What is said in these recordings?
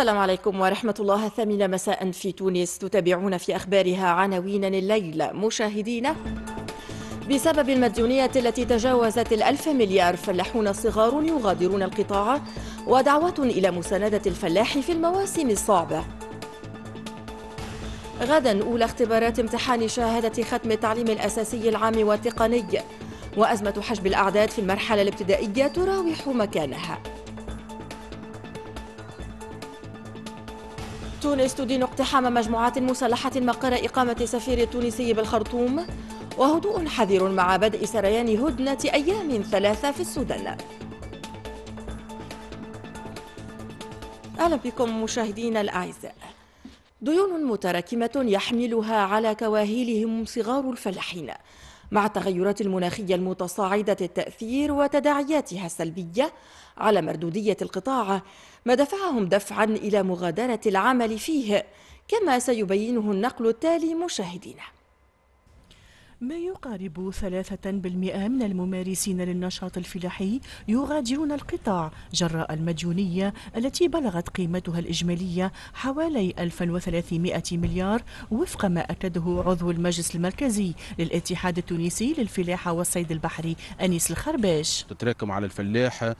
السلام عليكم ورحمة الله الثامنة مساء في تونس تتابعون في أخبارها عناوين الليل مشاهدينا بسبب المديونية التي تجاوزت الألف مليار فلاحون صغار يغادرون القطاع ودعوات إلى مساندة الفلاح في المواسم الصعبة غدا أولى اختبارات امتحان شهادة ختم التعليم الأساسي العام والتقني وأزمة حجب الأعداد في المرحلة الابتدائية تراوح مكانها تونس تدين اقتحام مجموعات مسلحة مقر إقامة سفير التونسي بالخرطوم وهدوء حذر مع بدء سريان هدنة أيام ثلاثة في السودان أهلا بكم مشاهدينا الأعزاء ديون متراكمة يحملها على كواهلهم صغار الفلاحين مع التغيرات المناخية المتصاعدة التأثير وتداعياتها السلبية على مردودية القطاع ما دفعهم دفعا إلى مغادرة العمل فيه كما سيبينه النقل التالي مشاهدينا ما يقارب 3% من الممارسين للنشاط الفلاحي يغادرون القطاع جراء المديونية التي بلغت قيمتها الإجمالية حوالي 1300 مليار وفق ما أكده عضو المجلس المركزي للاتحاد التونسي للفلاحة والصيد البحري أنيس الخرباش تتراكم على الفلاح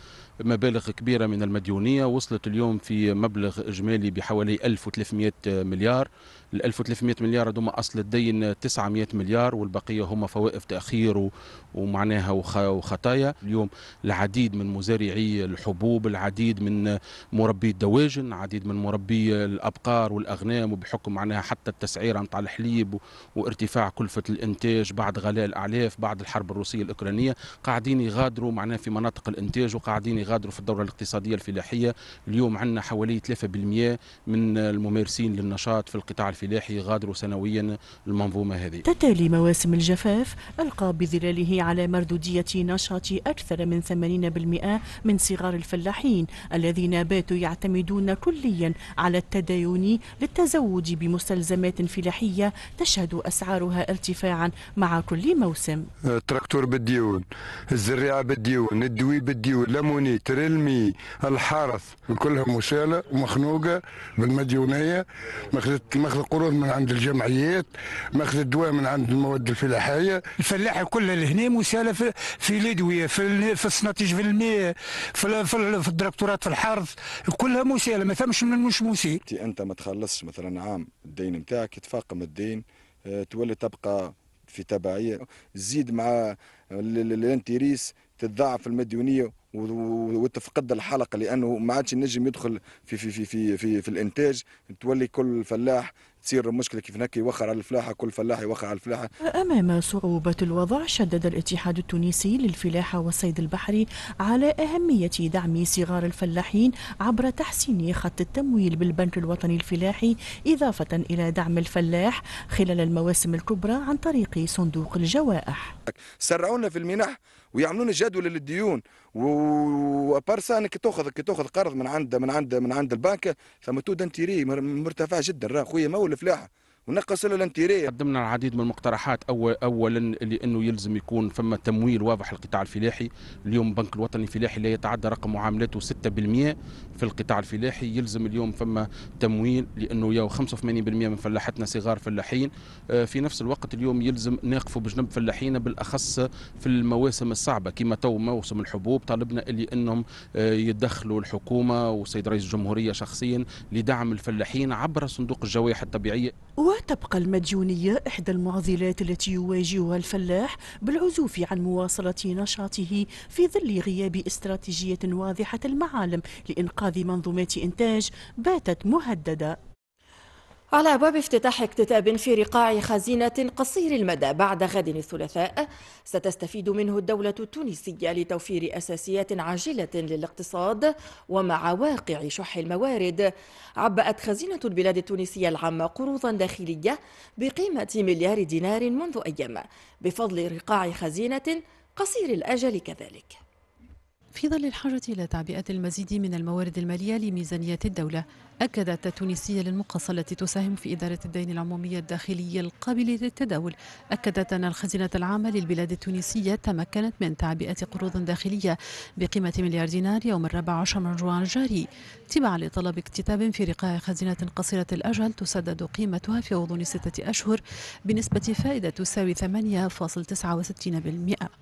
مبالغ كبيرة من المديونية وصلت اليوم في مبلغ إجمالي بحوالي 1300 مليار ال 1300 مليار هذوما أصل الدين 900 مليار والبقية هما فوائف تأخير ومعناها وخطايا اليوم العديد من مزارعي الحبوب العديد من مربي الدواجن العديد من مربي الأبقار والأغنام وبحكم معناها حتى التسعيرة نتاع الحليب وارتفاع كلفة الإنتاج بعد غلاء الأعلاف بعد الحرب الروسية الأوكرانية قاعدين يغادروا معناها في مناطق الإنتاج وقاعدين يغادروا في الدورة الاقتصادية الفلاحية اليوم عندنا حوالي 3% من الممارسين للنشاط في القطاع الفلاحي يغادروا سنويا المنظومة هذه تتالي مواسم الجفاف ألقى بظلاله على مردودية نشاط أكثر من 80% من صغار الفلاحين الذين باتوا يعتمدون كليا على التداين للتزود بمستلزمات فلاحية تشهد أسعارها ارتفاعا مع كل موسم التراكتور بالديون الزريعه بالديون الدوي بالديون لموني ترلمي الحارث كلها مسالة ومخنوقة بالمديونية ماخذ ماخذ قروض من عند الجمعيات ماخذ الدواء من عند المواد الفلاحية الفلاحة كلها لهنا مسالة في, في الأدوية في, في السناتج في الماء في, في, في الدكتورات في الحارث كلها مسالة ما ثمش من مش مسيل أنت ما تخلصش مثلا عام الدين نتاعك يتفاقم الدين آه، تولي تبقى في تبعية زيد مع الانتريس تتضاعف المديونية وتفقد الحلقه لانه ما عادش النجم يدخل في في في في في, في الانتاج تولي كل فلاح تصير مشكله كيف هكا يوخر على الفلاحه كل فلاح يوخر على الفلاحه امام صعوبه الوضع شدد الاتحاد التونسي للفلاحه والصيد البحري على اهميه دعم صغار الفلاحين عبر تحسين خط التمويل بالبنك الوطني الفلاحي اضافه الى دعم الفلاح خلال المواسم الكبرى عن طريق صندوق الجوائح سرعونا في المنح ويعملون جدول للديون وبارسا انك تاخذ كي تاخذ قرض من عند من عند من عند البنك ثم تو دنتيري مرتفع جدا راه خويا ما هو الفلاحه ونقص له الانتيريه قدمنا العديد من المقترحات أول اولا لانه يلزم يكون فما تمويل واضح للقطاع الفلاحي اليوم البنك الوطني الفلاحي لا يتعدى رقم معاملاته 6% في القطاع الفلاحي يلزم اليوم فما تمويل لانه يا 85% من فلاحتنا صغار فلاحين آه، في نفس الوقت اليوم يلزم نقفوا بجنب فلاحينا بالاخص في المواسم الصعبه كما تو موسم الحبوب طالبنا اللي انهم آه، يدخلوا الحكومه والسيد رئيس الجمهوريه شخصيا لدعم الفلاحين عبر صندوق الجوائح الطبيعيه وتبقى المديونية إحدى المعضلات التي يواجهها الفلاح بالعزوف عن مواصلة نشاطه في ظل غياب استراتيجية واضحة المعالم لإنقاذ منظومات إنتاج باتت مهددة على باب افتتاح اكتتاب في رقاع خزينة قصير المدى بعد غد الثلاثاء ستستفيد منه الدولة التونسية لتوفير أساسيات عاجلة للاقتصاد ومع واقع شح الموارد عبأت خزينة البلاد التونسية العامة قروضا داخلية بقيمة مليار دينار منذ أيام بفضل رقاع خزينة قصير الأجل كذلك في ظل الحاجة إلى تعبئة المزيد من الموارد المالية لميزانية الدولة أكدت التونسية للمقاصة التي تساهم في إدارة الدين العمومي الداخلي القابل للتداول أكدت أن الخزينة العامة للبلاد التونسية تمكنت من تعبئة قروض داخلية بقيمة مليار دينار يوم الرابع عشر من جوان الجاري تبعا لطلب اكتتاب في رقاع خزينة قصيرة الأجل تسدد قيمتها في غضون ستة أشهر بنسبة فائدة تساوي 8.69%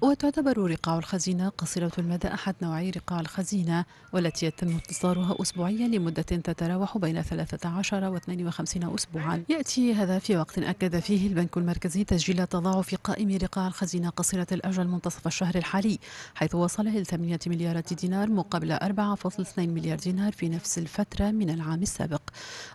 وتعتبر رقاع الخزينة قصيرة المدى أحد نوعي رقاع الخزينة والتي يتم إصدارها أسبوعيا لمدة تتراوح تتراوح بين 13 و 52 أسبوعا يأتي هذا في وقت أكد فيه البنك المركزي تسجيل تضاعف قائم رقاع الخزينة قصيرة الأجل منتصف الشهر الحالي حيث وصل إلى 8 مليارات دينار مقابل 4.2 مليار دينار في نفس الفترة من العام السابق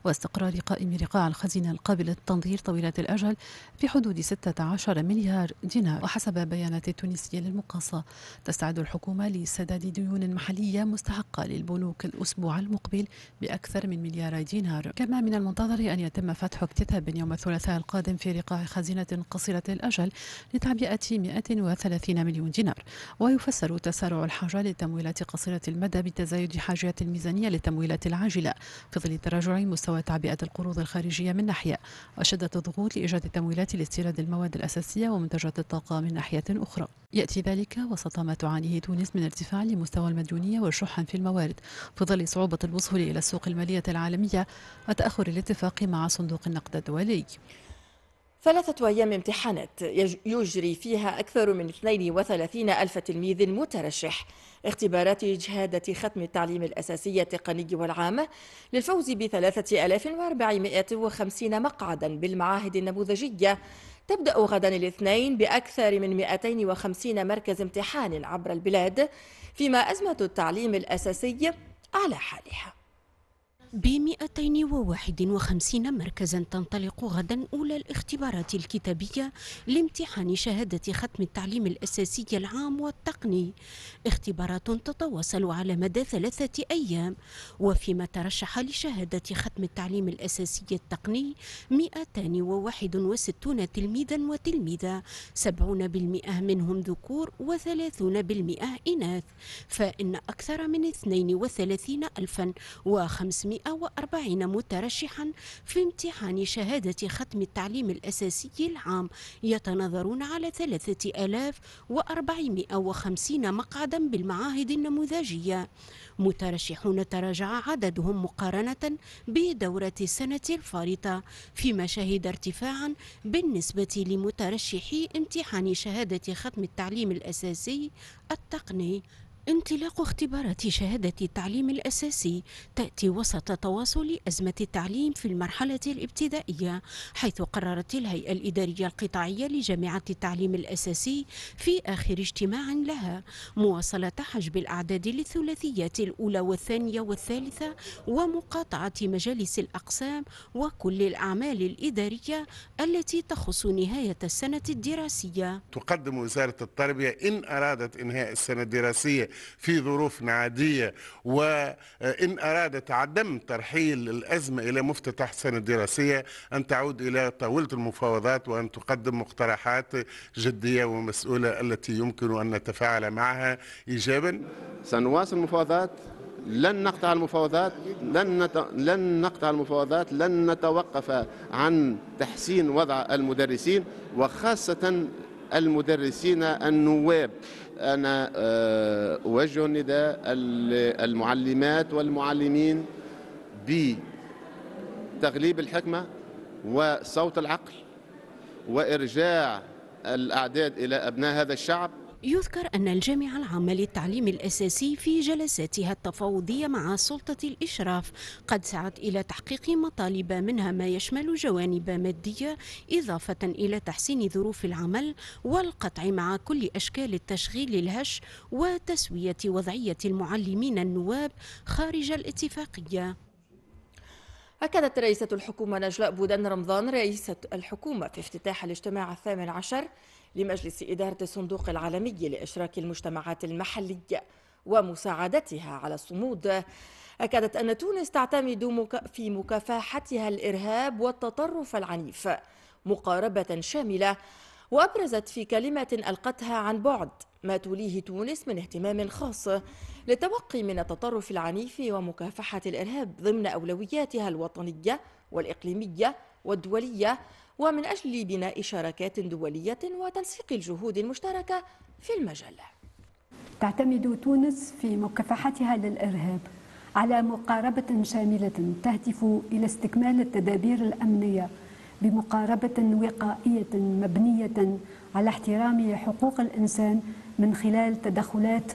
واستقرار قائم رقاع الخزينة القابل للتنظير طويلة الأجل في حدود 16 مليار دينار وحسب بيانات التونسية للمقاصة تستعد الحكومة لسداد ديون محلية مستحقة للبنوك الأسبوع المقبل بأكثر من مليار دينار كما من المنتظر أن يتم فتح اكتتاب يوم الثلاثاء القادم في رقاع خزينة قصيرة الأجل لتعبئة 130 مليون دينار ويفسر تسارع الحاجة للتمويلات قصيرة المدى بتزايد حاجة الميزانية للتمويلات العاجلة في ظل تراجع مستوى تعبئة القروض الخارجية من ناحية وشدة الضغوط لإيجاد تمويلات لاستيراد المواد الأساسية ومنتجات الطاقة من ناحية أخرى يأتي ذلك وسط ما تعانيه تونس من ارتفاع لمستوى المديونية وشح في الموارد في ظل صعوبة الوصول إلى السوق المالية العالمية وتأخر الاتفاق مع صندوق النقد الدولي ثلاثة أيام امتحانات يجري فيها أكثر من 32 ألف تلميذ مترشح اختبارات إجهادة ختم التعليم الأساسي التقني والعام للفوز ب 3450 مقعدا بالمعاهد النموذجية تبدأ غدا الاثنين بأكثر من 250 مركز امتحان عبر البلاد فيما أزمة التعليم الأساسي على حالها ب 251 مركزا تنطلق غدا أولى الاختبارات الكتابية لامتحان شهادة ختم التعليم الأساسي العام والتقني اختبارات تتواصل على مدى ثلاثة أيام وفيما ترشح لشهادة ختم التعليم الأساسي التقني 261 تلميذا وتلميذة 70% منهم ذكور و30% إناث فإن أكثر من 32 الفا 140 مترشحا في امتحان شهادة ختم التعليم الأساسي العام يتناظرون على 3450 مقعدا بالمعاهد النموذجية مترشحون تراجع عددهم مقارنة بدورة السنة الفارطة فيما شهد ارتفاعا بالنسبة لمترشحي امتحان شهادة ختم التعليم الأساسي التقني انطلاق اختبارات شهادة التعليم الأساسي تأتي وسط تواصل أزمة التعليم في المرحلة الابتدائية حيث قررت الهيئة الإدارية القطاعية لجامعة التعليم الأساسي في آخر اجتماع لها مواصلة حجب الأعداد للثلاثيات الأولى والثانية والثالثة ومقاطعة مجالس الأقسام وكل الأعمال الإدارية التي تخص نهاية السنة الدراسية تقدم وزارة التربية إن أرادت إنهاء السنة الدراسية في ظروف عادية وإن أرادت عدم ترحيل الأزمة إلى مفتتح سنة دراسية أن تعود إلى طاولة المفاوضات وأن تقدم مقترحات جدية ومسؤولة التي يمكن أن نتفاعل معها إيجابا سنواصل المفاوضات لن نقطع المفاوضات لن نت... لن نقطع المفاوضات لن نتوقف عن تحسين وضع المدرسين وخاصة المدرسين النواب أنا آه، أوجه النداء المعلمات والمعلمين بتغليب الحكمة وصوت العقل وإرجاع الأعداد إلى أبناء هذا الشعب يذكر أن الجامعة العامة للتعليم الأساسي في جلساتها التفاوضية مع سلطة الإشراف قد سعت إلى تحقيق مطالب منها ما يشمل جوانب مادية إضافة إلى تحسين ظروف العمل والقطع مع كل أشكال التشغيل الهش وتسوية وضعية المعلمين النواب خارج الاتفاقية أكدت رئيسة الحكومة نجلاء بودان رمضان رئيسة الحكومة في افتتاح الاجتماع الثامن عشر لمجلس إدارة الصندوق العالمي لإشراك المجتمعات المحلية ومساعدتها على الصمود أكدت أن تونس تعتمد في مكافحتها الإرهاب والتطرف العنيف مقاربة شاملة وأبرزت في كلمة ألقتها عن بعد ما توليه تونس من اهتمام خاص للتوقي من التطرف العنيف ومكافحة الإرهاب ضمن أولوياتها الوطنية والإقليمية والدولية ومن أجل بناء شراكات دولية وتنسيق الجهود المشتركة في المجال تعتمد تونس في مكافحتها للإرهاب على مقاربة شاملة تهدف إلى استكمال التدابير الأمنية بمقاربة وقائية مبنية على احترام حقوق الإنسان من خلال تدخلات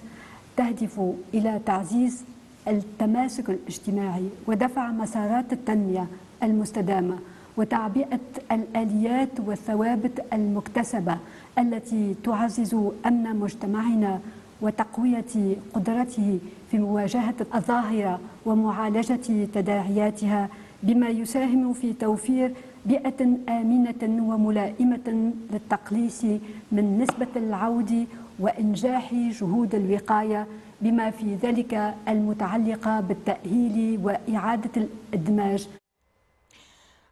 تهدف إلى تعزيز التماسك الاجتماعي ودفع مسارات التنمية المستدامة وتعبئة الآليات والثوابت المكتسبة التي تعزز أمن مجتمعنا وتقوية قدرته في مواجهة الظاهرة ومعالجة تداعياتها بما يساهم في توفير بيئة آمنة وملائمة للتقليص من نسبة العود وإنجاح جهود الوقاية بما في ذلك المتعلقة بالتأهيل وإعادة الإدماج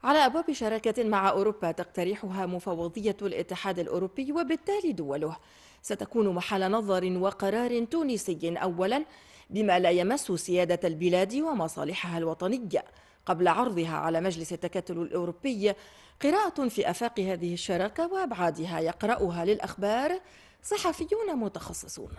على أبواب شراكة مع أوروبا تقترحها مفوضية الاتحاد الأوروبي وبالتالي دوله ستكون محل نظر وقرار تونسي أولا بما لا يمس سيادة البلاد ومصالحها الوطنية قبل عرضها على مجلس التكتل الأوروبي قراءة في أفاق هذه الشراكة وأبعادها يقرأها للأخبار صحفيون متخصصون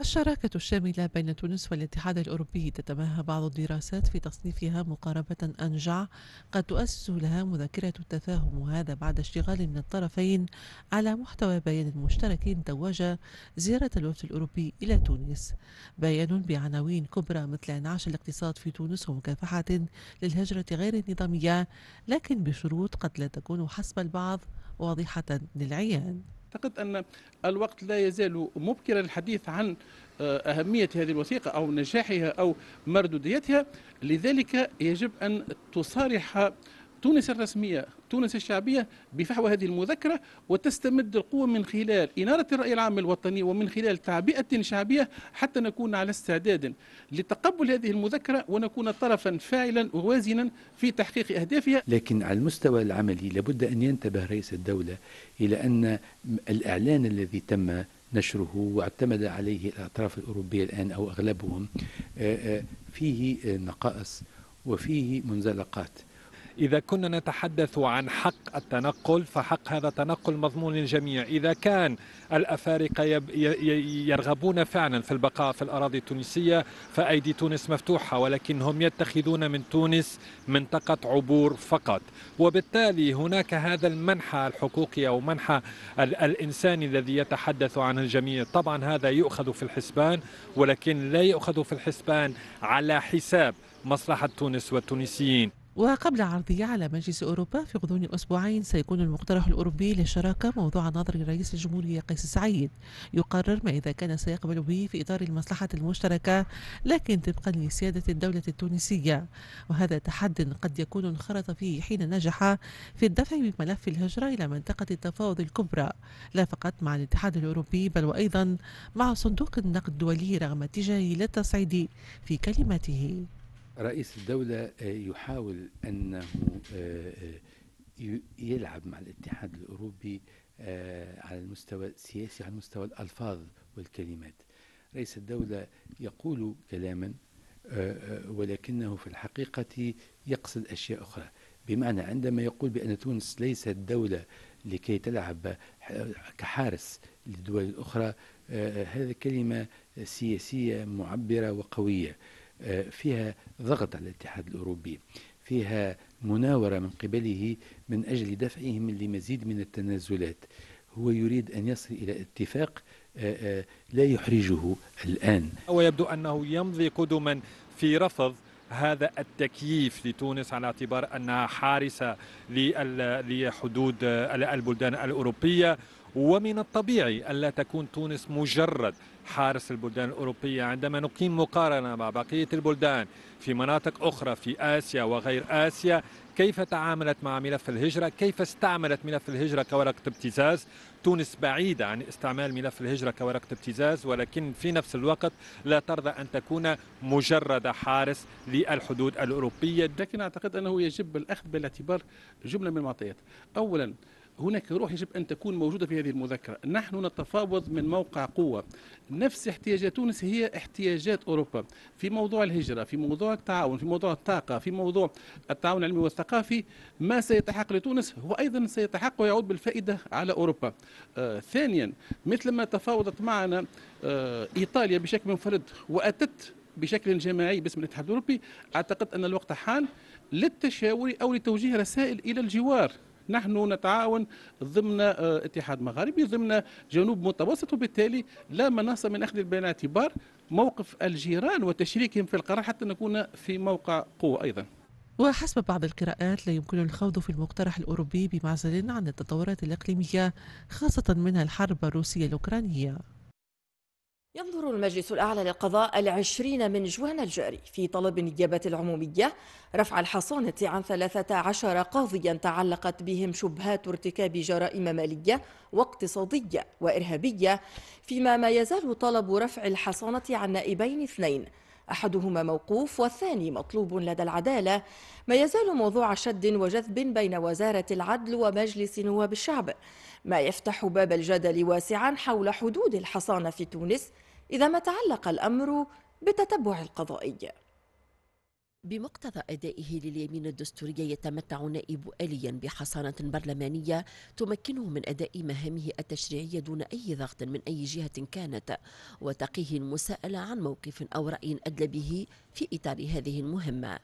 الشراكة الشاملة بين تونس والاتحاد الأوروبي تتماهى بعض الدراسات في تصنيفها مقاربة أنجع قد تؤسس لها مذكرة التفاهم وهذا بعد اشتغال من الطرفين على محتوى بيان مشترك توج زيارة الوفد الأوروبي إلى تونس بيان بعناوين كبرى مثل إنعاش الاقتصاد في تونس ومكافحة للهجرة غير النظامية لكن بشروط قد لا تكون حسب البعض واضحة للعيان أعتقد أن الوقت لا يزال مبكرا للحديث عن آه، أهمية هذه الوثيقة أو نجاحها أو مردوديتها لذلك يجب أن تصارح تونس الرسمية تونس الشعبية بفحوى هذه المذكرة وتستمد القوة من خلال إنارة الرأي العام الوطني ومن خلال تعبئة شعبية حتى نكون على استعداد لتقبل هذه المذكرة ونكون طرفا فاعلا ووازنا في تحقيق أهدافها لكن على المستوى العملي لابد أن ينتبه رئيس الدولة إلى أن الإعلان الذي تم نشره واعتمد عليه الأطراف الأوروبية الآن أو أغلبهم آه، آه، فيه نقائص وفيه منزلقات إذا كنا نتحدث عن حق التنقل فحق هذا التنقل مضمون للجميع إذا كان الأفارقة يرغبون فعلا في البقاء في الأراضي التونسية فأيدي تونس مفتوحة ولكن هم يتخذون من تونس منطقة عبور فقط وبالتالي هناك هذا المنحى الحقوقي أو منحى الإنساني الذي يتحدث عنه الجميع طبعا هذا يؤخذ في الحسبان ولكن لا يؤخذ في الحسبان على حساب مصلحة تونس والتونسيين وقبل عرضه على مجلس أوروبا في غضون أسبوعين سيكون المقترح الأوروبي للشراكة موضوع نظر رئيس الجمهورية قيس سعيد يقرر ما إذا كان سيقبل به في إطار المصلحة المشتركة لكن طبقا لسيادة الدولة التونسية وهذا تحد قد يكون انخرط فيه حين نجح في الدفع بملف الهجرة إلى منطقة التفاوض الكبرى لا فقط مع الاتحاد الأوروبي بل وأيضا مع صندوق النقد الدولي رغم اتجاهه للتصعيد في كلمته رئيس الدولة آه، يحاول أنه آه، آه، يلعب مع الاتحاد الأوروبي على المستوى السياسي على مستوى الألفاظ والكلمات رئيس الدولة يقول كلاما ولكنه في الحقيقة يقصد أشياء أخرى بمعنى عندما يقول بأن تونس ليست دولة لكي تلعب كحارس للدول الأخرى هذا كلمة سياسية معبرة وقوية آه، فيها ضغط على الاتحاد الأوروبي فيها مناورة من قبله من أجل دفعهم لمزيد من التنازلات هو يريد أن يصل إلى اتفاق آه، آه، لا يحرجه الآن ويبدو أنه يمضي قدما في رفض هذا التكييف لتونس على اعتبار أنها حارسة لحدود البلدان الأوروبية ومن الطبيعي ألا تكون تونس مجرد حارس البلدان الأوروبية عندما نقيم مقارنة مع بقية البلدان في مناطق أخرى في آسيا وغير آسيا كيف تعاملت مع ملف الهجرة كيف استعملت ملف الهجرة كورقة ابتزاز تونس بعيدة عن استعمال ملف الهجرة كورقة ابتزاز ولكن في نفس الوقت لا ترضى أن تكون مجرد حارس للحدود الأوروبية لكن أعتقد أنه يجب الأخذ بالاعتبار جملة من المعطيات أولا هناك روح يجب أن تكون موجودة في هذه المذكرة نحن نتفاوض من موقع قوة نفس احتياجات تونس هي احتياجات أوروبا في موضوع الهجرة في موضوع التعاون في موضوع الطاقة في موضوع التعاون العلمي والثقافي ما سيتحق لتونس هو أيضا سيتحق ويعود بالفائدة على أوروبا آه ثانيا ما تفاوضت معنا آه إيطاليا بشكل منفرد وأتت بشكل جماعي باسم الاتحاد الأوروبي أعتقد أن الوقت حان للتشاور أو لتوجيه رسائل إلى الجوار نحن نتعاون ضمن آه، اتحاد مغاربي ضمن جنوب متوسط وبالتالي لا مناص من أخذ بين اعتبار موقف الجيران وتشريكهم في القرار حتى نكون في موقع قوة أيضا وحسب بعض القراءات لا يمكن الخوض في المقترح الأوروبي بمعزل عن التطورات الإقليمية خاصة منها الحرب الروسية الأوكرانية ينظر المجلس الأعلى للقضاء العشرين من جوان الجاري في طلب النيابة العمومية رفع الحصانة عن 13 قاضيا تعلقت بهم شبهات ارتكاب جرائم مالية واقتصادية وإرهابية فيما ما يزال طلب رفع الحصانة عن نائبين اثنين احدهما موقوف والثاني مطلوب لدى العداله ما يزال موضوع شد وجذب بين وزاره العدل ومجلس نواب الشعب ما يفتح باب الجدل واسعا حول حدود الحصانه في تونس إذا ما تعلق الأمر بالتتبع القضائي بمقتضى أدائه لليمين الدستورية يتمتع نائب آليا بحصانة برلمانية تمكنه من أداء مهامه التشريعية دون أي ضغط من أي جهة كانت وتقيه المساءلة عن موقف أو رأي أدلى به في إطار هذه المهمة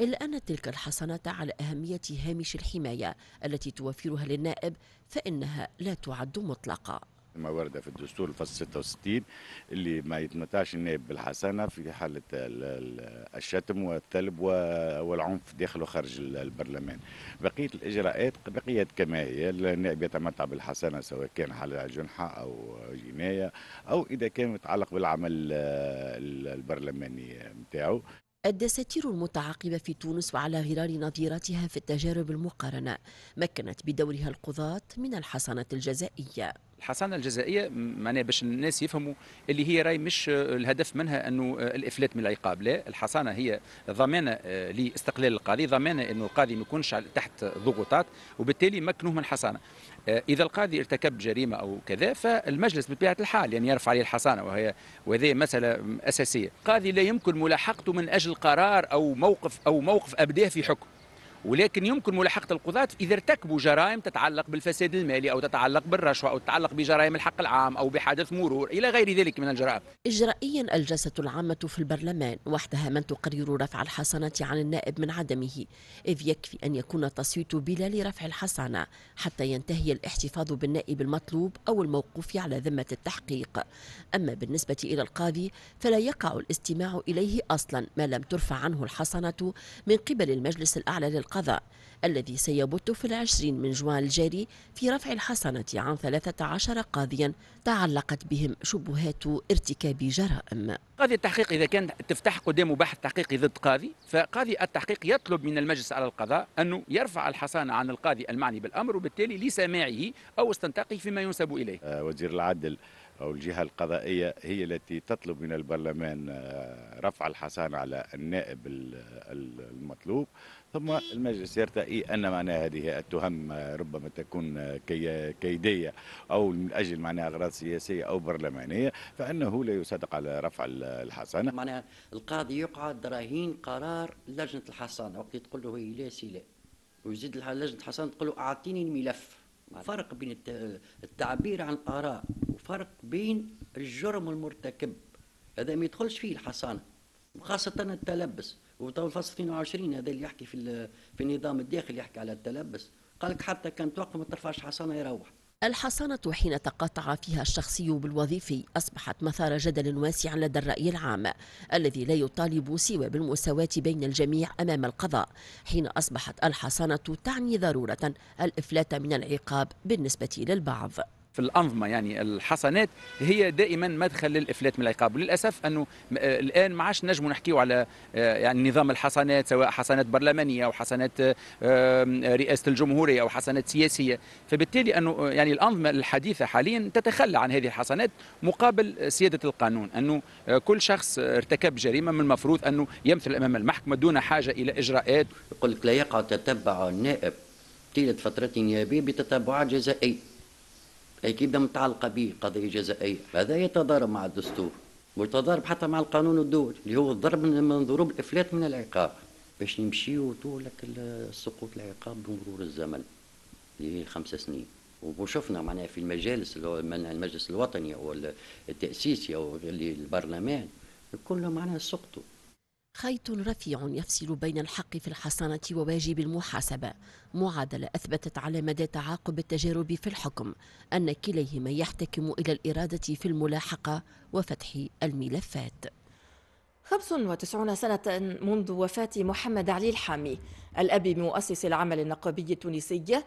إلا أن تلك الحصانة على أهمية هامش الحماية التي توفرها للنائب فإنها لا تعد مطلقة ما ورد في الدستور الفصل 66 اللي ما يتمتعش النائب بالحسنه في حاله الشتم والثلب والعنف داخل وخارج البرلمان. بقيه الاجراءات بقيت كما هي النائب يتمتع بالحسنه سواء كان على جنحه او جنايه او اذا كان متعلق بالعمل آه، البرلماني نتاعو. الدساتير المتعاقبة في تونس وعلى غرار نظيرتها في التجارب المقارنة مكنت بدورها القضاة من الحصانة الجزائية الحصانه الجزائيه معناها باش الناس يفهموا اللي هي راي مش آه، الهدف منها انه آه، الافلات من العقاب لا الحصانه هي ضمانه آه، لاستقلال القاضي ضمانه انه القاضي ما يكونش تحت ضغوطات وبالتالي مكنوه من الحصانه اذا القاضي ارتكب جريمه او كذا فالمجلس بطبيعه الحال يعني يرفع عليه الحصانه وهي وهذه مساله اساسيه القاضي لا يمكن ملاحقته من اجل قرار او موقف او موقف ابداه في حكم ولكن يمكن ملاحقه القضاه اذا ارتكبوا جرائم تتعلق بالفساد المالي او تتعلق بالرشوه او تتعلق بجرائم الحق العام او بحادث مرور الى غير ذلك من الجرائم. اجرائيا الجلسه العامه في البرلمان وحدها من تقرر رفع الحصانه عن النائب من عدمه، اذ يكفي ان يكون التصويت بلا لرفع الحصانه حتى ينتهي الاحتفاظ بالنائب المطلوب او الموقوف على ذمه التحقيق. اما بالنسبه الى القاضي فلا يقع الاستماع اليه اصلا ما لم ترفع عنه الحصانه من قبل المجلس الاعلى لل القضاء الذي سيبت في العشرين من جوان الجاري في رفع الحصنة عن 13 قاضيا تعلقت بهم شبهات ارتكاب جرائم قاضي التحقيق إذا كان تفتح قدامه بحث تحقيقي ضد قاضي فقاضي التحقيق يطلب من المجلس على القضاء أنه يرفع الحصانة عن القاضي المعني بالأمر وبالتالي لسماعه أو استنطاقه فيما ينسب إليه آه، وزير العدل أو الجهة القضائية هي التي تطلب من البرلمان آه، رفع الحصانة على النائب المطلوب ثم المجلس يرتئي أن معناها هذه التهم ربما تكون كي كيدية أو من أجل معناها أغراض سياسية أو برلمانية فأنه لا يصدق على رفع الحصانة معناها القاضي يقعد رهين قرار لجنة الحصانة وقت تقول له لا سلا ويزيد لجنة الحصانة تقول له أعطيني الملف فرق بين التعبير عن الآراء وفرق بين الجرم المرتكب هذا ما يدخلش فيه الحصانة وخاصة التلبس وتو الفصل 22 هذا اللي يحكي في في النظام الداخلي يحكي على التلبس قال لك حتى كان توقف ما ترفعش حصانه يروح الحصانة حين تقاطع فيها الشخصي بالوظيفي أصبحت مثار جدل واسع لدى الرأي العام الذي لا يطالب سوى بالمساواة بين الجميع أمام القضاء حين أصبحت الحصانة تعني ضرورة الإفلات من العقاب بالنسبة للبعض في الانظمه يعني الحصانات هي دائما مدخل للافلات من العقاب وللاسف انه آه، الان ما عادش نجموا نحكيو على آه، يعني نظام الحصانات سواء حصانات برلمانيه او حصانات آه، رئاسه الجمهوريه او حصانات سياسيه فبالتالي انه يعني الانظمه الحديثه حاليا تتخلى عن هذه الحصانات مقابل سياده القانون انه كل شخص ارتكب جريمه من المفروض انه يمثل امام المحكمه دون حاجه الى اجراءات يقول لك لا يقع تتبع النائب طيله فتره نيابيه بتتبعات جزائيه أي كده متعلقه به قضيه جزائيه هذا يتضارب مع الدستور ويتضارب حتى مع القانون الدولي اللي هو الضرب من ضروب الافلات من العقاب باش نمشيو لك سقوط العقاب بمرور الزمن اللي هي خمسة سنين وشفنا معناها في المجالس المجلس الوطني او التاسيسي او البرلمان كله معناها سقطوا خيط رفيع يفصل بين الحق في الحصانة وواجب المحاسبة معادلة أثبتت على مدى تعاقب التجارب في الحكم أن كليهما يحتكم إلى الإرادة في الملاحقة وفتح الملفات 95 سنة منذ وفاة محمد علي الحامي الأب مؤسس العمل النقابي التونسي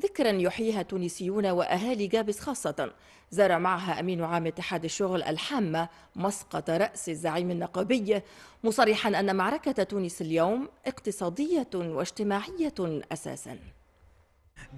ذكرا يحييها تونسيون وأهالي جابس خاصة زار معها أمين عام اتحاد الشغل الحامة مسقط رأس الزعيم النقابي مصرحا أن معركة تونس اليوم اقتصادية واجتماعية أساساً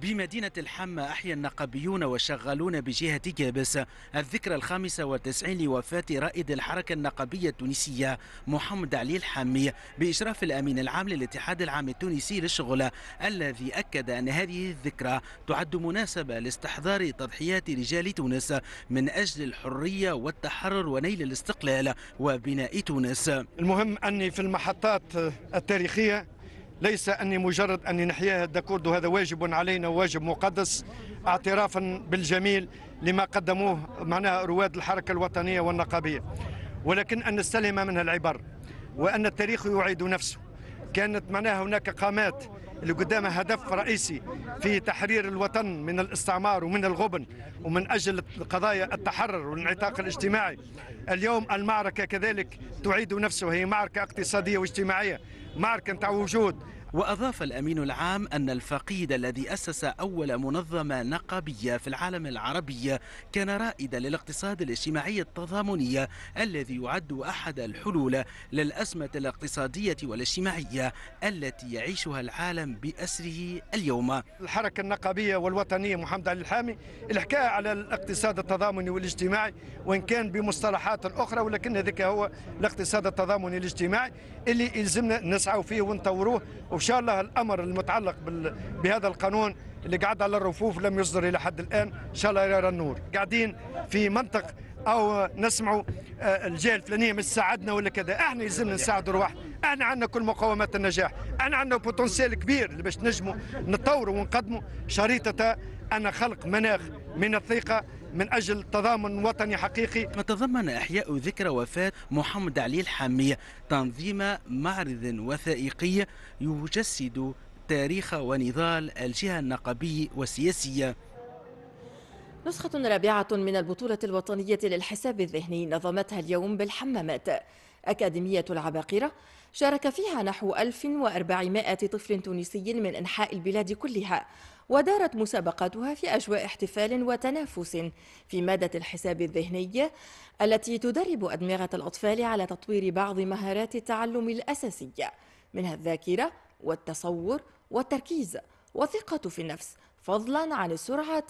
بمدينة الحمى أحيا النقبيون وشغالون بجهة جابس الذكرى الخامسة والتسعين لوفاة رائد الحركة النقبية التونسية محمد علي الحمي بإشراف الأمين العام للاتحاد العام التونسي للشغل الذي أكد أن هذه الذكرى تعد مناسبة لاستحضار تضحيات رجال تونس من أجل الحرية والتحرر ونيل الاستقلال وبناء تونس المهم أني في المحطات التاريخية ليس أني مجرد أني نحياها هذا وهذا واجب علينا وواجب مقدس اعترافا بالجميل لما قدموه معناها رواد الحركة الوطنية والنقابية ولكن أن نستلهم منها العبر وأن التاريخ يعيد نفسه كانت معناها هناك قامات اللي قدامها هدف رئيسي في تحرير الوطن من الاستعمار ومن الغبن ومن اجل قضايا التحرر والانعتاق الاجتماعي. اليوم المعركه كذلك تعيد نفسها هي معركه اقتصاديه واجتماعيه، معركه نتاع وجود وأضاف الأمين العام أن الفقيد الذي أسس أول منظمة نقابية في العالم العربي كان رائدا للاقتصاد الاجتماعي التضامني الذي يعد أحد الحلول للأزمة الاقتصادية والاجتماعية التي يعيشها العالم بأسره اليوم الحركة النقابية والوطنية محمد علي الحامي الحكاية على الاقتصاد التضامني والاجتماعي وإن كان بمصطلحات أخرى ولكن ذلك هو الاقتصاد التضامني الاجتماعي اللي يلزمنا نسعى فيه ونطوروه وان شاء الله الامر المتعلق بهذا القانون اللي قعد على الرفوف لم يصدر الى حد الان ان شاء الله يرى النور قاعدين في منطق او نسمعوا آه، الجهه الفلانيه مش ساعدنا ولا كذا احنا يزن نساعد رواحنا احنا عندنا كل مقومات النجاح احنا عندنا بوتنسيال كبير اللي باش نجموا نطوروا ونقدموا شريطه ان خلق مناخ من الثقه من أجل تضامن وطني حقيقي وتضمن إحياء ذكرى وفاة محمد علي الحامية تنظيم معرض وثائقي يجسد تاريخ ونضال الجهة النقبي والسياسية نسخة رابعة من البطولة الوطنية للحساب الذهني نظمتها اليوم بالحمامات أكاديمية العباقرة شارك فيها نحو 1400 طفل تونسي من أنحاء البلاد كلها ودارت مسابقاتها في أجواء احتفال وتنافس في مادة الحساب الذهني التي تدرب أدمغة الأطفال على تطوير بعض مهارات التعلم الأساسية منها الذاكرة والتصور والتركيز والثقة في النفس فضلا عن السرعة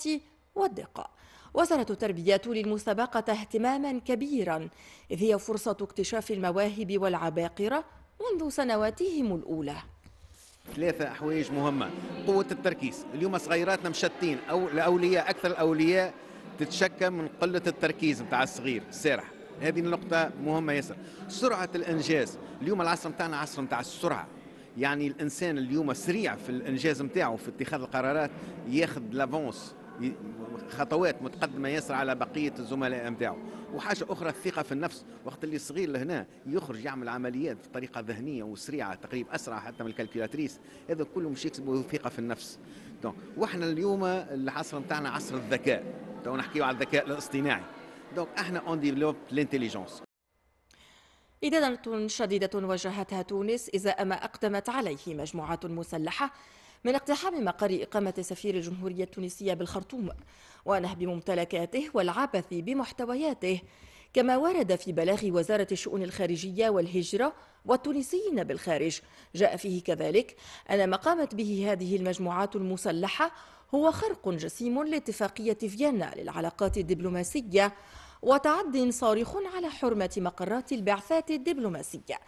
والدقة وزارة التربية للمسابقة اهتماما كبيرا إذ هي فرصة اكتشاف المواهب والعباقرة منذ سنواتهم الأولى ثلاثة أحواج مهمة قوة التركيز اليوم صغيراتنا مشتين أو الأولياء أكثر الأولياء تتشكى من قلة التركيز متاع الصغير السارح هذه النقطة مهمة ياسر سرعة الإنجاز اليوم العصر متاعنا عصر متاع السرعة يعني الإنسان اليوم سريع في الإنجاز متاعه في اتخاذ القرارات ياخذ لافونس خطوات متقدمه ياسر على بقيه الزملاء نتاعو وحاجه اخرى الثقه في النفس وقت اللي صغير لهنا يخرج يعمل عمليات بطريقه ذهنيه وسريعه تقريبا اسرع حتى من الكالكولاتريس هذا كله مش يكسبوا ثقه في النفس دونك واحنا اليوم العصر نتاعنا عصر الذكاء تو نحكيو على الذكاء الاصطناعي دونك احنا اون ديفلوب لانتيليجونس إدانة شديدة واجهتها تونس إزاء ما أقدمت عليه مجموعات مسلحة من اقتحام مقر إقامة سفير الجمهورية التونسية بالخرطوم ونهب ممتلكاته والعبث بمحتوياته كما ورد في بلاغ وزارة الشؤون الخارجية والهجرة والتونسيين بالخارج جاء فيه كذلك أن ما قامت به هذه المجموعات المسلحة هو خرق جسيم لاتفاقية فيينا للعلاقات الدبلوماسية وتعد صارخ على حرمة مقرات البعثات الدبلوماسية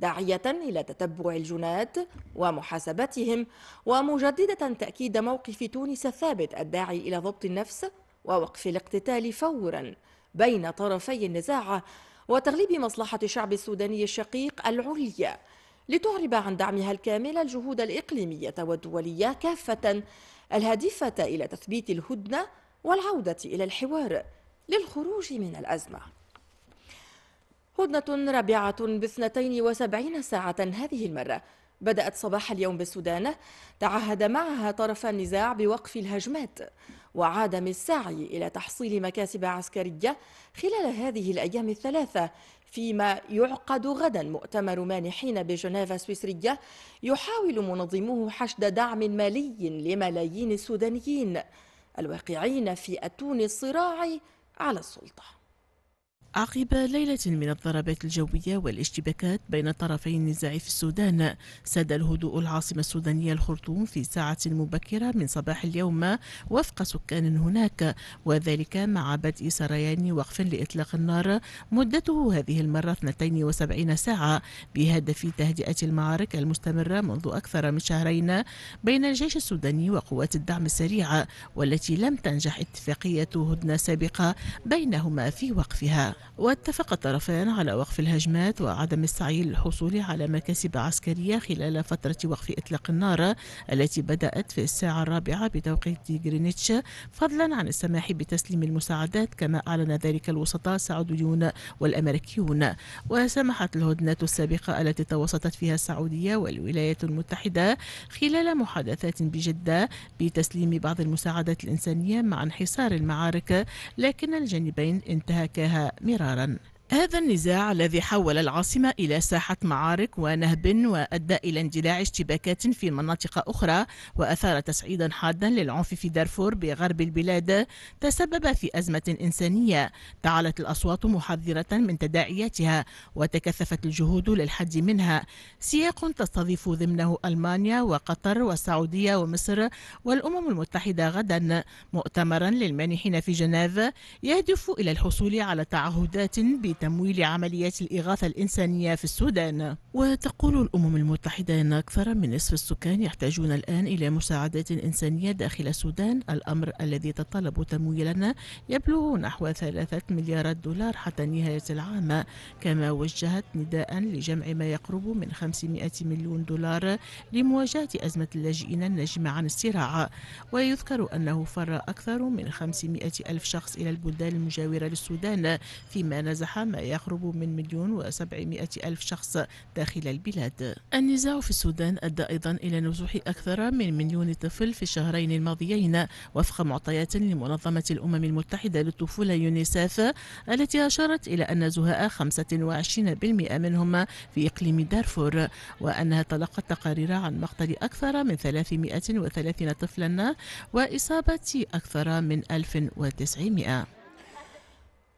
داعية إلى تتبع الجنات ومحاسبتهم ومجددة تأكيد موقف تونس الثابت الداعي إلى ضبط النفس ووقف الاقتتال فورا بين طرفي النزاع وتغليب مصلحة الشعب السوداني الشقيق العليا لتعرب عن دعمها الكامل الجهود الإقليمية والدولية كافة الهادفة إلى تثبيت الهدنة والعودة إلى الحوار للخروج من الأزمة هدنة رابعة باثنتين وسبعين ساعة هذه المرة بدأت صباح اليوم بالسودان تعهد معها طرف النزاع بوقف الهجمات وعدم السعي إلى تحصيل مكاسب عسكرية خلال هذه الأيام الثلاثة فيما يعقد غدا مؤتمر مانحين بجنيف السويسرية يحاول منظموه حشد دعم مالي لملايين السودانيين الواقعين في أتون الصراع على السلطه عقب ليلة من الضربات الجوية والاشتباكات بين طرفي النزاع في السودان ساد الهدوء العاصمة السودانية الخرطوم في ساعة مبكرة من صباح اليوم وفق سكان هناك وذلك مع بدء سريان وقف لإطلاق النار مدته هذه المرة 72 ساعة بهدف تهدئة المعارك المستمرة منذ أكثر من شهرين بين الجيش السوداني وقوات الدعم السريع والتي لم تنجح اتفاقية هدنة سابقة بينهما في وقفها واتفق الطرفان على وقف الهجمات وعدم السعي للحصول على مكاسب عسكرية خلال فترة وقف إطلاق النار التي بدأت في الساعة الرابعة بتوقيت غرينتش فضلا عن السماح بتسليم المساعدات كما أعلن ذلك الوسطاء السعوديون والأمريكيون وسمحت الهدنات السابقة التي توسطت فيها السعودية والولايات المتحدة خلال محادثات بجدة بتسليم بعض المساعدات الإنسانية مع انحسار المعارك لكن الجانبين انتهكاها من مرارا هذا النزاع الذي حول العاصمة إلى ساحة معارك ونهب وأدى إلى اندلاع اشتباكات في مناطق أخرى وأثار تصعيدا حادا للعنف في دارفور بغرب البلاد تسبب في أزمة إنسانية تعالت الأصوات محذرة من تداعياتها وتكثفت الجهود للحد منها سياق تستضيف ضمنه ألمانيا وقطر والسعودية ومصر والأمم المتحدة غدا مؤتمرا للمانحين في جنيف يهدف إلى الحصول على تعهدات تمويل عمليات الإغاثة الإنسانية في السودان وتقول الأمم المتحدة أن أكثر من نصف السكان يحتاجون الآن إلى مساعدات إنسانية داخل السودان الأمر الذي تطلب تمويلا يبلغ نحو ثلاثة مليارات دولار حتى نهاية العام كما وجهت نداء لجمع ما يقرب من 500 مليون دولار لمواجهة أزمة اللاجئين الناجمة عن الصراع ويذكر أنه فر أكثر من 500 ألف شخص إلى البلدان المجاورة للسودان فيما نزح ما يقرب من مليون وسبعمائة ألف شخص داخل البلاد النزاع في السودان أدى أيضا إلى نزوح أكثر من مليون طفل في الشهرين الماضيين وفق معطيات لمنظمة الأمم المتحدة للطفولة يونيسيف التي أشارت إلى أن زهاء 25% منهم في إقليم دارفور وأنها تلقت تقارير عن مقتل أكثر من 330 طفلا وإصابة أكثر من 1900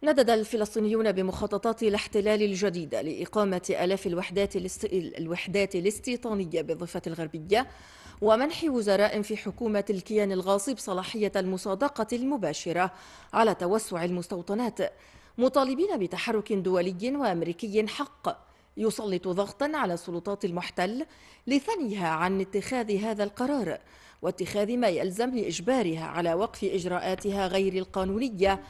ندد الفلسطينيون بمخططات الاحتلال الجديدة لإقامة آلاف الوحدات الاست... الوحدات الاستيطانية بالضفة الغربية ومنح وزراء في حكومة الكيان الغاصب صلاحية المصادقة المباشرة على توسع المستوطنات مطالبين بتحرك دولي وأمريكي حق يسلط ضغطا على سلطات المحتل لثنيها عن اتخاذ هذا القرار واتخاذ ما يلزم لإجبارها على وقف إجراءاتها غير القانونية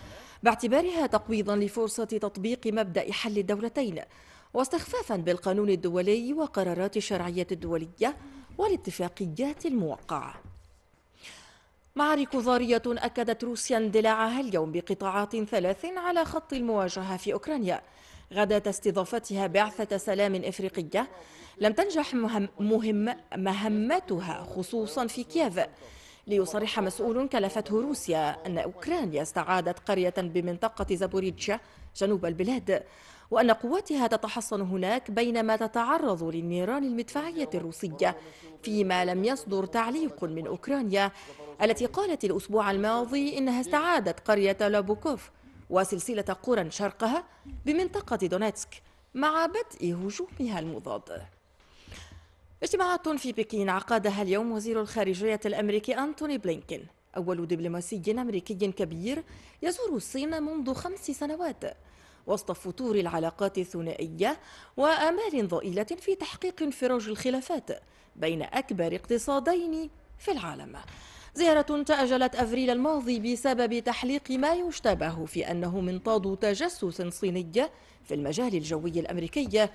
باعتبارها تقويضا لفرصة تطبيق مبدأ حل الدولتين واستخفافا بالقانون الدولي وقرارات الشرعية الدولية والاتفاقيات الموقعة معارك ضارية أكدت روسيا اندلاعها اليوم بقطاعات ثلاث على خط المواجهة في أوكرانيا غدا استضافتها بعثة سلام إفريقية لم تنجح مهم مهمتها خصوصا في كييف ليصرح مسؤول كلفته روسيا أن أوكرانيا استعادت قرية بمنطقة زابوريتشا جنوب البلاد وأن قواتها تتحصن هناك بينما تتعرض للنيران المدفعية الروسية فيما لم يصدر تعليق من أوكرانيا التي قالت الأسبوع الماضي إنها استعادت قرية لابوكوف وسلسلة قرى شرقها بمنطقة دونيتسك مع بدء هجومها المضاد اجتماعات في بكين عقدها اليوم وزير الخارجية الأمريكي أنتوني بلينكين أول دبلوماسي أمريكي كبير يزور الصين منذ خمس سنوات وسط فتور العلاقات الثنائية وآمال ضئيلة في تحقيق انفراج الخلافات بين أكبر اقتصادين في العالم زيارة تأجلت أفريل الماضي بسبب تحليق ما يشتبه في أنه منطاد تجسس صيني في المجال الجوي الأمريكي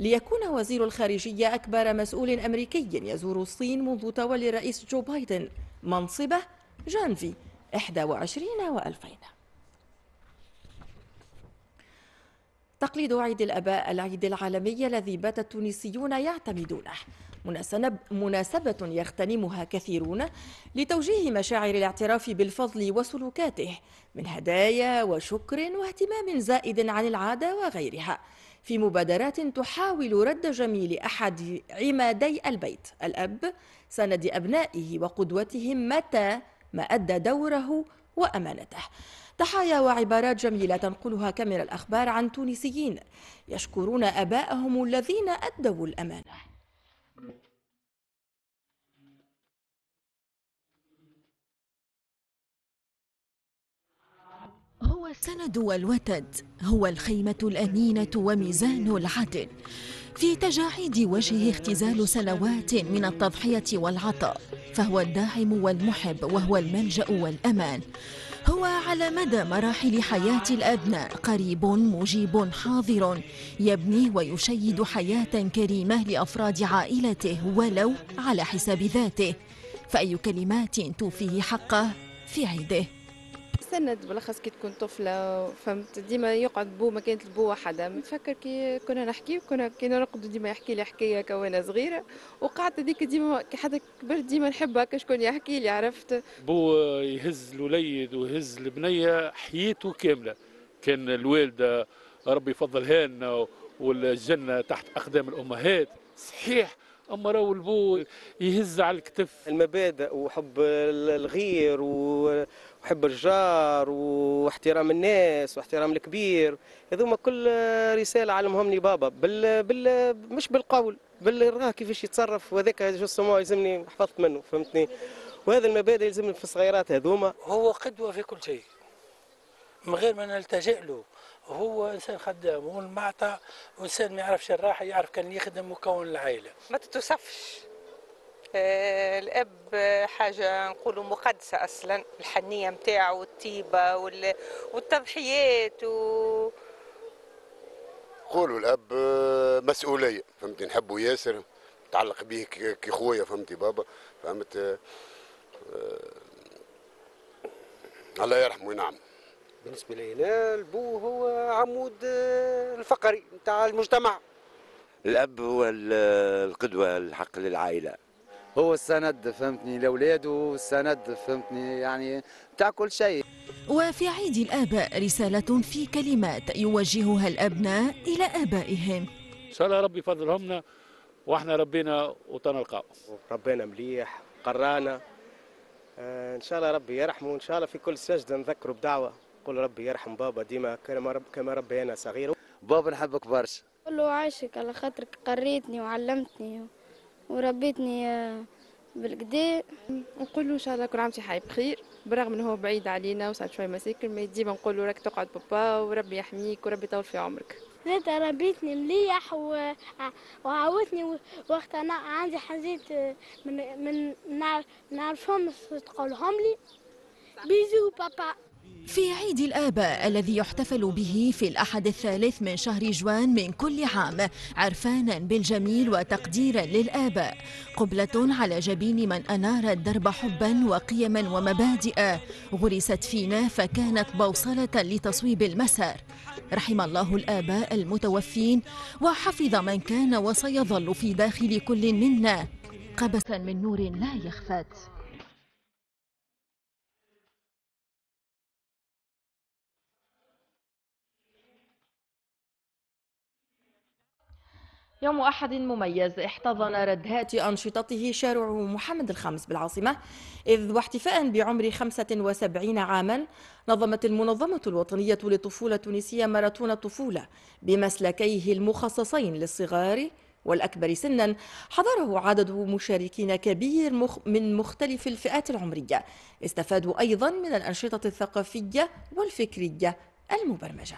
ليكون وزير الخارجية أكبر مسؤول أمريكي يزور الصين منذ تولي الرئيس جو بايدن منصبه جانفي 21 و2000 تقليد عيد الأباء العيد العالمي الذي بات التونسيون يعتمدونه مناسبة يغتنمها كثيرون لتوجيه مشاعر الاعتراف بالفضل وسلوكاته من هدايا وشكر واهتمام زائد عن العادة وغيرها في مبادرات تحاول رد جميل أحد عمادي البيت الأب سند أبنائه وقدوتهم متى ما أدى دوره وأمانته ضحايا وعبارات جميلة تنقلها كاميرا الأخبار عن تونسيين يشكرون أبائهم الذين أدوا الأمانة هو السند والوتد هو الخيمة الأمينة وميزان العدل في تجاعيد وجهه اختزال سنوات من التضحية والعطاء فهو الداعم والمحب وهو الملجأ والأمان هو على مدى مراحل حياة الأبناء قريب مجيب حاضر يبني ويشيد حياة كريمة لأفراد عائلته ولو على حساب ذاته فأي كلمات توفيه حقه في عيده نستند بالاخص كي تكون طفله فهمت ديما يقعد بو ما كانت البو حدا نتفكر كي كنا نحكي كنا كي نرقد ديما يحكي لي حكايه كوانا صغيره وقعدت هذيك ديما كي حتى كبرت ديما نحب هكا شكون يحكي لي عرفت بو يهز الوليد ويهز البنيه حياته كامله كان الوالده ربي يفضلها لنا والجنه تحت اقدام الامهات صحيح اما راهو البو يهز على الكتف المبادئ وحب الغير و وحب الجار واحترام الناس واحترام الكبير هذوما كل رساله علمهم لي بابا بال بال مش بالقول بال راه كيفاش يتصرف وهذاك شو يلزمني حفظت منه فهمتني وهذا المبادئ يلزمني في الصغيرات هذوما هو قدوه في كل شيء من غير ما نلتجئ له هو انسان خدام والمعطى وانسان ما يعرفش الراحه يعرف كان يخدم وكون العائله ما تتوصفش آه، الاب حاجه نقولوا مقدسه اصلا الحنيه نتاعو والطيبه والتضحيات و قولوا الاب آه، مسؤوليه فهمتي نحبه ياسر متعلق بيه كي خويا فهمتي بابا فهمت أه, آه، الله يرحمه وينعم بالنسبه لينا البو هو عمود الفقري نتاع المجتمع الاب هو القدوه الحق للعائله هو السند فهمتني لاولاده والسند فهمتني يعني بتاع كل شيء وفي عيد الاباء رساله في كلمات يوجهها الابناء الى ابائهم ان شاء الله ربي يفضلهمنا واحنا ربينا وتنلقاو ربينا مليح قرانا آه، ان شاء الله ربي يرحمه ان شاء الله في كل سجده نذكره بدعوه قول ربي يرحم بابا ديما كما رب كما ربي انا صغير بابا نحبك برشا قول له عاشك على خاطرك قريتني وعلمتني وربيتني آه، بالقدا نقول له ان شاء الله كل عام حي بخير برغم انه هو بعيد علينا وصارت شويه مساكن ما ديما نقول له راك تقعد بابا وربي يحميك وربي يطول في عمرك زاد ربيتني مليح آه، وعاودتني وقت انا عندي حاجات آه، من من نعرفهم تقولهم لي بيزو بابا في عيد الآباء الذي يحتفل به في الأحد الثالث من شهر جوان من كل عام عرفانا بالجميل وتقديرا للآباء قبلة على جبين من أنار الدرب حبا وقيما ومبادئ غرست فينا فكانت بوصلة لتصويب المسار رحم الله الآباء المتوفين وحفظ من كان وسيظل في داخل كل منا قبسا من نور لا يخفت يوم أحد مميز احتضن ردهات أنشطته شارع محمد الخامس بالعاصمة إذ واحتفاء بعمر 75 عاما نظمت المنظمة الوطنية للطفولة التونسية ماراثون الطفولة بمسلكيه المخصصين للصغار والأكبر سنا حضره عدد مشاركين كبير مخ من مختلف الفئات العمرية استفادوا أيضا من الأنشطة الثقافية والفكرية المبرمجة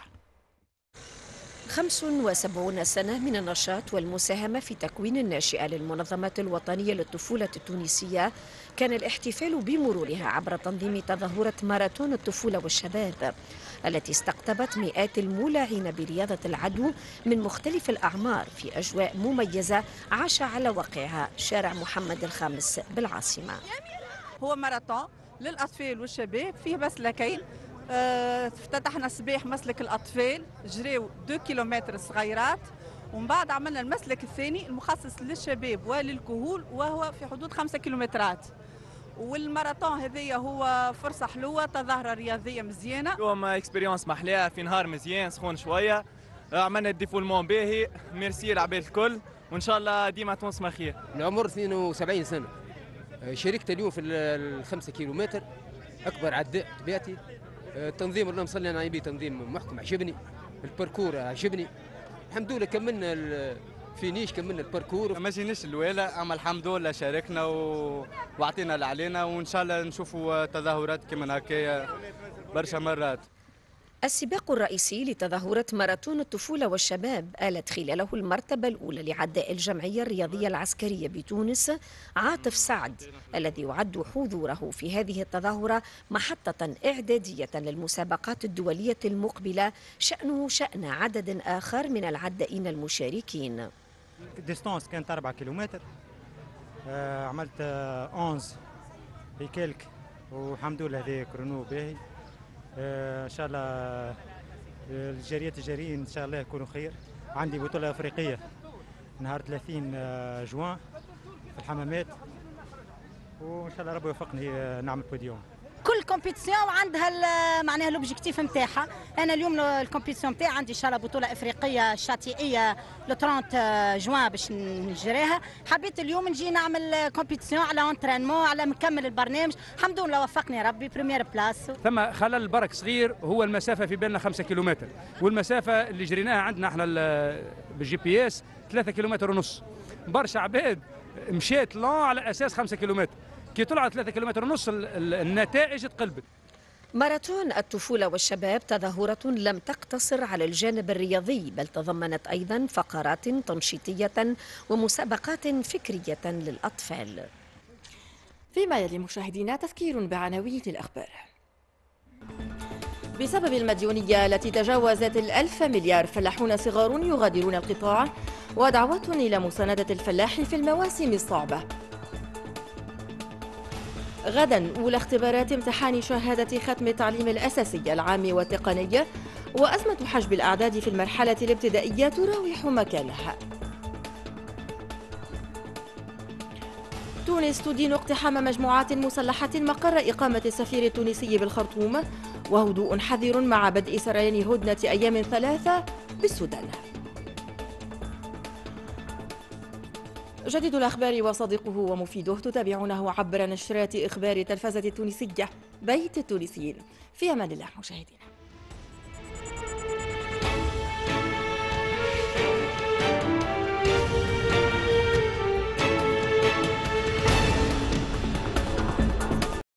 75 سنة من النشاط والمساهمة في تكوين الناشئة للمنظمة الوطنية للطفولة التونسية كان الاحتفال بمرورها عبر تنظيم تظاهرة ماراثون الطفولة والشباب التي استقطبت مئات المولعين برياضة العدو من مختلف الأعمار في أجواء مميزة عاش على واقعها شارع محمد الخامس بالعاصمة هو ماراثون للأطفال والشباب فيه بس لكين آه، افتتحنا الصباح مسلك الاطفال جريو 2 كيلومتر صغيرات ومن بعد عملنا المسلك الثاني المخصص للشباب وللكهول وهو في حدود 5 كيلومترات والماراثون هذايا هو فرصه حلوه تظاهره رياضيه مزيانه يوم اكسبيريونس محلاها في نهار مزيان سخون شويه آه، عملنا الديفولمون باهي ميرسي العباد الكل وان شاء الله ديما تونس ما خير العمر 72 سنه آه، شاركت اليوم في الخمسة كيلومتر اكبر عداء بطبيعتي التنظيم اللي مصلي انا بيه تنظيم محكم عجبني الباركور عجبني الحمد لله كملنا فينيش كملنا الباركور ما جيناش الولا اما الحمد لله شاركنا و... وعطينا اللي علينا وان شاء الله نشوفوا تظاهرات كما هكايا برشا مرات السباق الرئيسي لتظاهرة ماراثون الطفولة والشباب آلت خلاله المرتبة الأولى لعداء الجمعية الرياضية العسكرية بتونس عاطف سعد الذي يعد حضوره في هذه التظاهرة محطة إعدادية للمسابقات الدولية المقبلة شأنه شأن عدد آخر من العدائين المشاركين الدستانس كانت 4 كيلومتر آه، عملت 11 آه، بكلك والحمد لله هذا كرونو باهي ان شاء الله الجاريات التجاريين ان شاء الله يكونوا خير عندي بطوله افريقيه نهار 30 آه، جوان في الحمامات وان شاء الله ربي يوفقني آه، نعمل بوديوم كل كومبيتيسيون عندها معناها لوبجيكتيف نتاعها انا اليوم الكومبيتيسيون نتاعي عندي ان شاء الله بطوله افريقيه شاتيئيه لو 30 جوان باش نجريها حبيت اليوم نجي نعمل كومبيتيسيون على انترينمون على مكمل البرنامج الحمد لله وفقني ربي بريمير بلاس ثم خلل برك صغير هو المسافه في بيننا 5 كيلومتر والمسافه اللي جريناها عندنا احنا بالجي بي اس 3 كيلومتر ونص برشا عباد مشيت لا على اساس 5 كيلومتر كي طلعت 3 كيلومتر ونص النتائج تقلبت ماراثون الطفولة والشباب تظاهرة لم تقتصر على الجانب الرياضي بل تضمنت أيضا فقرات تنشيطية ومسابقات فكرية للأطفال فيما يلي مشاهدينا تذكير بعناوين الأخبار بسبب المديونية التي تجاوزت الألف مليار فلاحون صغار يغادرون القطاع ودعوات إلى مساندة الفلاح في المواسم الصعبة غدا أولى اختبارات امتحان شهادة ختم التعليم الأساسي العام والتقني وأزمة حجب الأعداد في المرحلة الابتدائية تراوح مكانها تونس تدين اقتحام مجموعات مسلحة مقر إقامة السفير التونسي بالخرطوم وهدوء حذر مع بدء سريان هدنة أيام ثلاثة بالسودان جديد الأخبار وصديقه ومفيده تتابعونه عبر نشرات إخبار التلفزة التونسية بيت التونسيين في أمان الله مشاهدينا